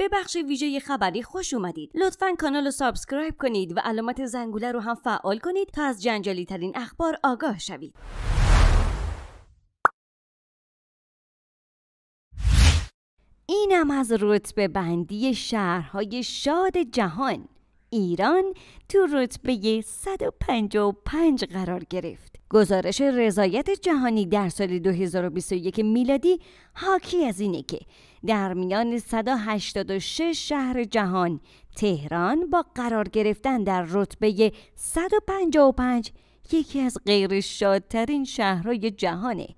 به بخش ویژه خبری خوش اومدید لطفا کانال رو سابسکرایب کنید و علامت زنگوله رو هم فعال کنید تا از جنجالی ترین اخبار آگاه شوید اینم از رتبه بندی شهرهای شاد جهان ایران تو رتبه 155 قرار گرفت گزارش رضایت جهانی در سال 2021 میلادی حاکی از اینه که در میان 186 شهر جهان تهران با قرار گرفتن در رتبه 155 یکی از غیر شادترین شهرهای جهانه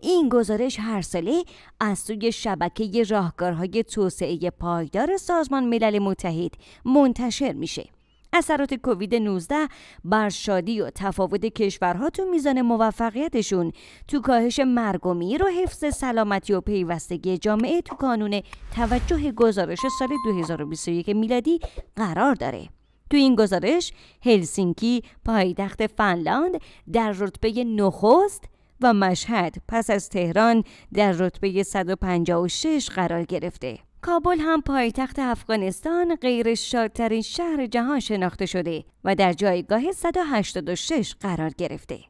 این گزارش هر ساله از سوی شبکه راهکارهای توسعه پایدار سازمان ملل متحد منتشر میشه اثرات کووید 19 بر شادی و تفاوت کشورها تو میزان موفقیتشون تو کاهش مرگ و میر و حفظ سلامتی و پیوستگی جامعه تو کانون توجه گزارش سال 2021 میلادی قرار داره. تو این گزارش هلسینکی پایتخت فنلاند در رتبه نخست و مشهد پس از تهران در رتبه 156 قرار گرفته. کابل هم پایتخت افغانستان غیر شادترین شهر جهان شناخته شده و در جایگاه 186 قرار گرفته.